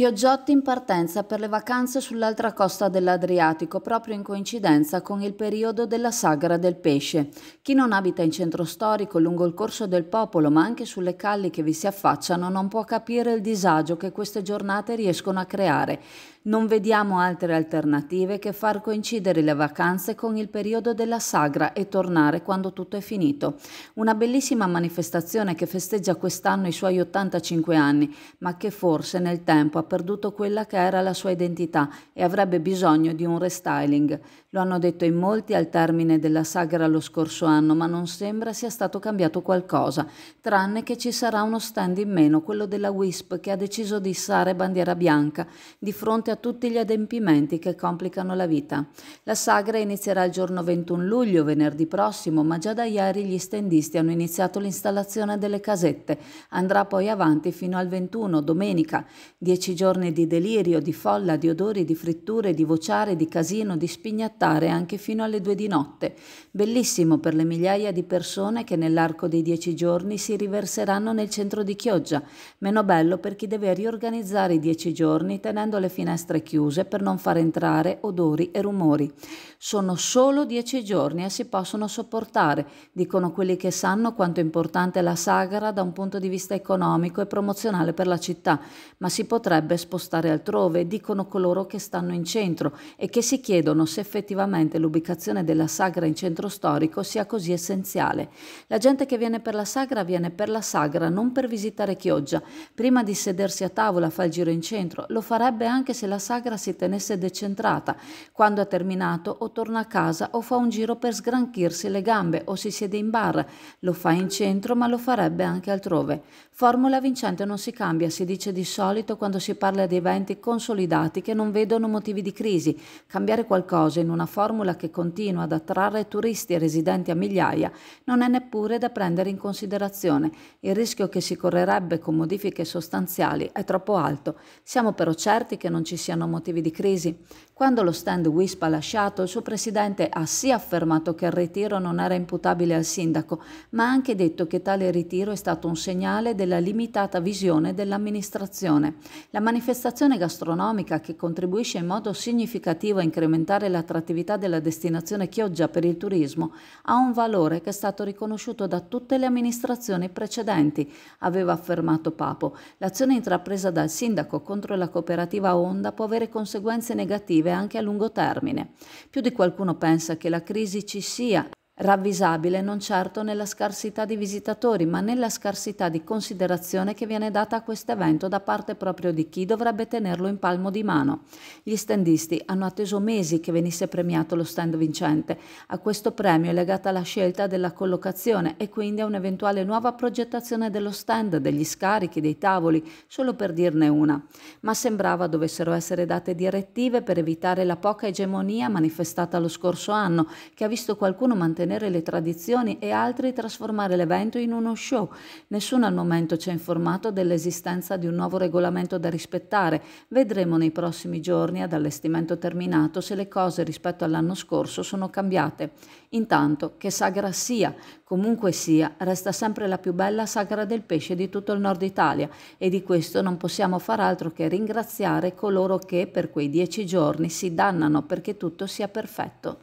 Chioggiotti in partenza per le vacanze sull'altra costa dell'Adriatico, proprio in coincidenza con il periodo della sagra del pesce. Chi non abita in centro storico, lungo il corso del popolo, ma anche sulle calli che vi si affacciano, non può capire il disagio che queste giornate riescono a creare. Non vediamo altre alternative che far coincidere le vacanze con il periodo della sagra e tornare quando tutto è finito. Una bellissima manifestazione che festeggia quest'anno i suoi 85 anni, ma che forse nel tempo ha perduto quella che era la sua identità e avrebbe bisogno di un restyling. Lo hanno detto in molti al termine della sagra lo scorso anno, ma non sembra sia stato cambiato qualcosa, tranne che ci sarà uno stand in meno, quello della WISP, che ha deciso di issare bandiera bianca di fronte a tutti gli adempimenti che complicano la vita. La sagra inizierà il giorno 21 luglio, venerdì prossimo, ma già da ieri gli stendisti hanno iniziato l'installazione delle casette. Andrà poi avanti fino al 21, domenica, 10 giorni giorni di delirio, di folla, di odori, di fritture, di vociare, di casino, di spignattare anche fino alle due di notte. Bellissimo per le migliaia di persone che nell'arco dei dieci giorni si riverseranno nel centro di Chioggia. Meno bello per chi deve riorganizzare i dieci giorni tenendo le finestre chiuse per non far entrare odori e rumori. Sono solo dieci giorni e si possono sopportare, dicono quelli che sanno quanto è importante la sagra da un punto di vista economico e promozionale per la città, ma si potrebbe bisognerebbe spostare altrove, dicono coloro che stanno in centro e che si chiedono se effettivamente l'ubicazione della sagra in centro storico sia così essenziale. La gente che viene per la sagra viene per la sagra, non per visitare Chioggia. Prima di sedersi a tavola fa il giro in centro, lo farebbe anche se la sagra si tenesse decentrata. Quando ha terminato o torna a casa o fa un giro per sgranchirsi le gambe o si siede in bar. Lo fa in centro ma lo farebbe anche altrove. Formula vincente non si cambia, si dice di solito quando si si parla di eventi consolidati che non vedono motivi di crisi. Cambiare qualcosa in una formula che continua ad attrarre turisti e residenti a migliaia non è neppure da prendere in considerazione. Il rischio che si correrebbe con modifiche sostanziali è troppo alto. Siamo però certi che non ci siano motivi di crisi. Quando lo stand WISP ha lasciato, il suo presidente ha sì affermato che il ritiro non era imputabile al sindaco, ma ha anche detto che tale ritiro è stato un segnale della limitata visione dell'amministrazione. La la manifestazione gastronomica che contribuisce in modo significativo a incrementare l'attrattività della destinazione Chioggia per il turismo ha un valore che è stato riconosciuto da tutte le amministrazioni precedenti, aveva affermato Papo. L'azione intrapresa dal sindaco contro la cooperativa Honda può avere conseguenze negative anche a lungo termine. Più di qualcuno pensa che la crisi ci sia ravvisabile non certo nella scarsità di visitatori, ma nella scarsità di considerazione che viene data a questo evento da parte proprio di chi dovrebbe tenerlo in palmo di mano. Gli standisti hanno atteso mesi che venisse premiato lo stand vincente. A questo premio è legata la scelta della collocazione e quindi a un'eventuale nuova progettazione dello stand, degli scarichi, dei tavoli, solo per dirne una. Ma sembrava dovessero essere date direttive per evitare la poca egemonia manifestata lo scorso anno, che ha visto qualcuno mantenere mantenere le tradizioni e altri trasformare l'evento in uno show. Nessuno al momento ci ha informato dell'esistenza di un nuovo regolamento da rispettare. Vedremo nei prossimi giorni, ad allestimento terminato, se le cose rispetto all'anno scorso sono cambiate. Intanto, che sagra sia, comunque sia, resta sempre la più bella sagra del pesce di tutto il nord Italia e di questo non possiamo far altro che ringraziare coloro che per quei dieci giorni si dannano perché tutto sia perfetto.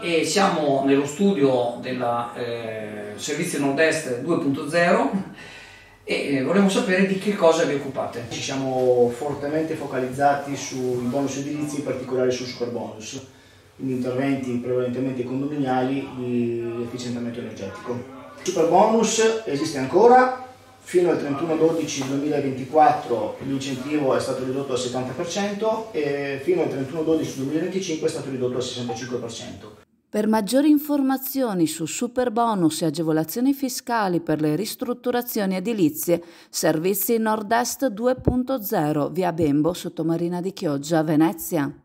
E siamo nello studio del eh, servizio Nord-Est 2.0 e eh, volevo sapere di che cosa vi occupate. Ci siamo fortemente focalizzati sui bonus edilizi, in particolare su super bonus, quindi interventi prevalentemente condominiali di efficientamento energetico. Super bonus esiste ancora, Fino al 31-12-2024 l'incentivo è stato ridotto al 70% e fino al 31-12-2025 è stato ridotto al 65%. Per maggiori informazioni su superbonus e agevolazioni fiscali per le ristrutturazioni edilizie, servizi Nord-Est 2.0 via Bembo, sottomarina di Chioggia, Venezia.